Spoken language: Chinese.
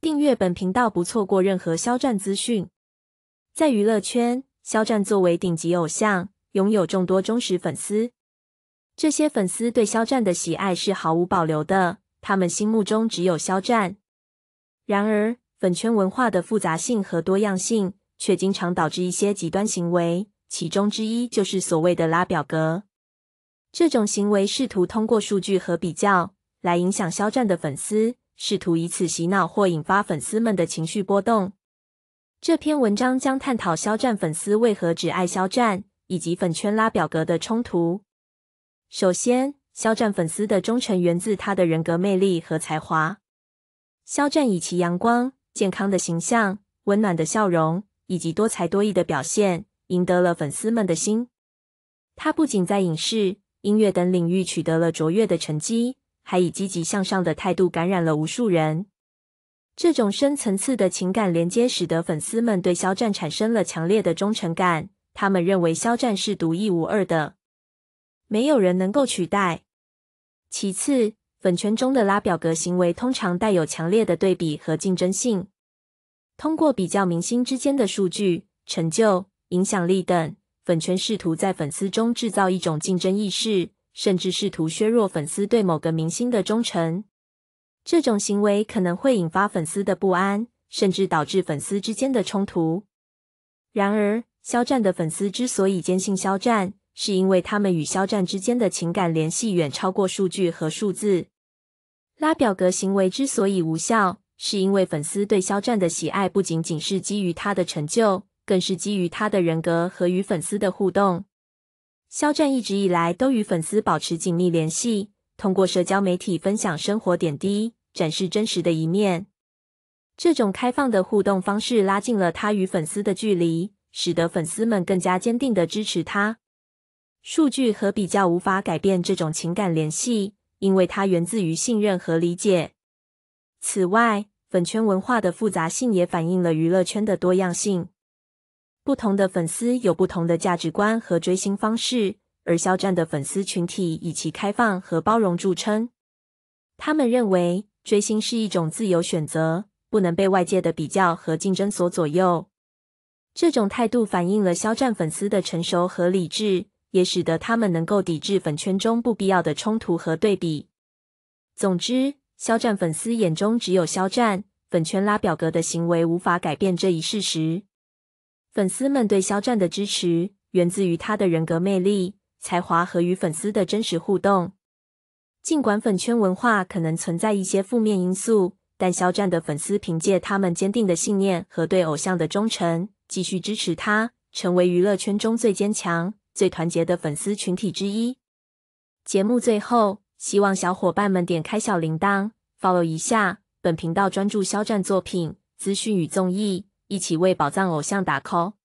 订阅本频道，不错过任何肖战资讯。在娱乐圈，肖战作为顶级偶像，拥有众多忠实粉丝。这些粉丝对肖战的喜爱是毫无保留的，他们心目中只有肖战。然而，粉圈文化的复杂性和多样性却经常导致一些极端行为，其中之一就是所谓的“拉表格”。这种行为试图通过数据和比较来影响肖战的粉丝。试图以此洗脑或引发粉丝们的情绪波动。这篇文章将探讨肖战粉丝为何只爱肖战，以及粉圈拉表格的冲突。首先，肖战粉丝的忠诚源自他的人格魅力和才华。肖战以其阳光、健康的形象、温暖的笑容，以及多才多艺的表现，赢得了粉丝们的心。他不仅在影视、音乐等领域取得了卓越的成绩。还以积极向上的态度感染了无数人。这种深层次的情感连接使得粉丝们对肖战产生了强烈的忠诚感。他们认为肖战是独一无二的，没有人能够取代。其次，粉圈中的拉表格行为通常带有强烈的对比和竞争性。通过比较明星之间的数据、成就、影响力等，粉圈试图在粉丝中制造一种竞争意识。甚至试图削弱粉丝对某个明星的忠诚，这种行为可能会引发粉丝的不安，甚至导致粉丝之间的冲突。然而，肖战的粉丝之所以坚信肖战，是因为他们与肖战之间的情感联系远超过数据和数字。拉表格行为之所以无效，是因为粉丝对肖战的喜爱不仅仅是基于他的成就，更是基于他的人格和与粉丝的互动。肖战一直以来都与粉丝保持紧密联系，通过社交媒体分享生活点滴，展示真实的一面。这种开放的互动方式拉近了他与粉丝的距离，使得粉丝们更加坚定的支持他。数据和比较无法改变这种情感联系，因为它源自于信任和理解。此外，粉圈文化的复杂性也反映了娱乐圈的多样性。不同的粉丝有不同的价值观和追星方式，而肖战的粉丝群体以其开放和包容著称。他们认为追星是一种自由选择，不能被外界的比较和竞争所左右。这种态度反映了肖战粉丝的成熟和理智，也使得他们能够抵制粉圈中不必要的冲突和对比。总之，肖战粉丝眼中只有肖战，粉圈拉表格的行为无法改变这一事实。粉丝们对肖战的支持源自于他的人格魅力、才华和与粉丝的真实互动。尽管粉圈文化可能存在一些负面因素，但肖战的粉丝凭借他们坚定的信念和对偶像的忠诚，继续支持他，成为娱乐圈中最坚强、最团结的粉丝群体之一。节目最后，希望小伙伴们点开小铃铛，follow 一下本频道，专注肖战作品资讯与综艺。一起为宝藏偶像打 call！